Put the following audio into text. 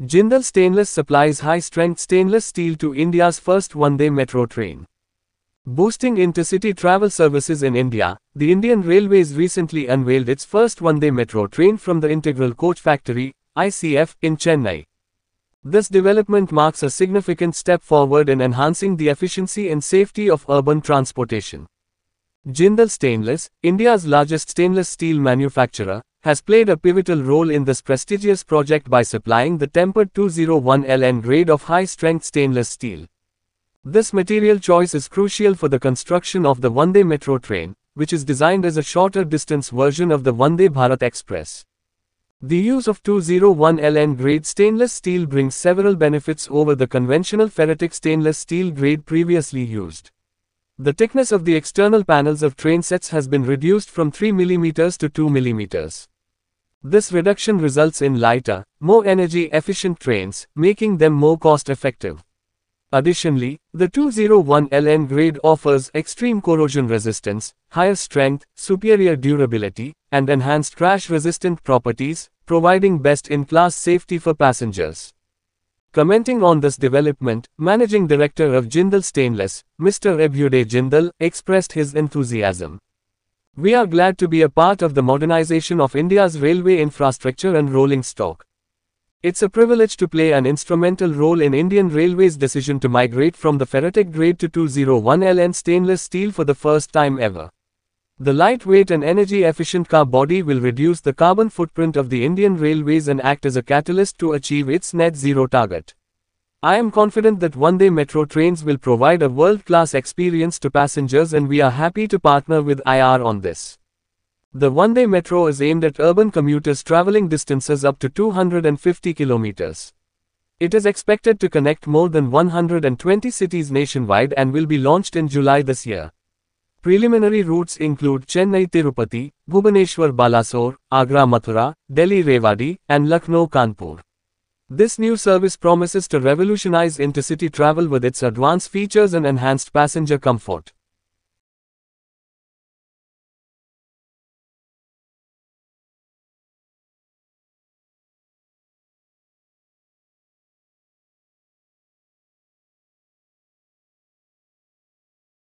Jindal Stainless supplies high-strength stainless steel to India's first one-day metro train. Boosting intercity travel services in India, the Indian Railways recently unveiled its first one-day metro train from the Integral Coach Factory, ICF, in Chennai. This development marks a significant step forward in enhancing the efficiency and safety of urban transportation. Jindal Stainless, India's largest stainless steel manufacturer, has played a pivotal role in this prestigious project by supplying the tempered 201LN grade of high-strength stainless steel. This material choice is crucial for the construction of the Vande Metro train, which is designed as a shorter distance version of the Vande Bharat Express. The use of 201LN grade stainless steel brings several benefits over the conventional ferritic stainless steel grade previously used. The thickness of the external panels of train sets has been reduced from 3 mm to 2 mm. This reduction results in lighter, more energy-efficient trains, making them more cost-effective. Additionally, the 201LN grade offers extreme corrosion resistance, higher strength, superior durability, and enhanced crash-resistant properties, providing best-in-class safety for passengers. Commenting on this development, Managing Director of Jindal Stainless, Mr. Ebude Jindal, expressed his enthusiasm. We are glad to be a part of the modernization of India's railway infrastructure and rolling stock. It's a privilege to play an instrumental role in Indian Railways' decision to migrate from the ferritic grade to 201LN stainless steel for the first time ever. The lightweight and energy-efficient car body will reduce the carbon footprint of the Indian Railways and act as a catalyst to achieve its net zero target. I am confident that one day metro trains will provide a world-class experience to passengers and we are happy to partner with IR on this. The one day metro is aimed at urban commuters traveling distances up to 250 kilometers. It is expected to connect more than 120 cities nationwide and will be launched in July this year. Preliminary routes include Chennai Tirupati, Bhubaneswar Balasore, Agra Mathura, Delhi Rewadi, and Lucknow Kanpur. This new service promises to revolutionize intercity travel with its advanced features and enhanced passenger comfort.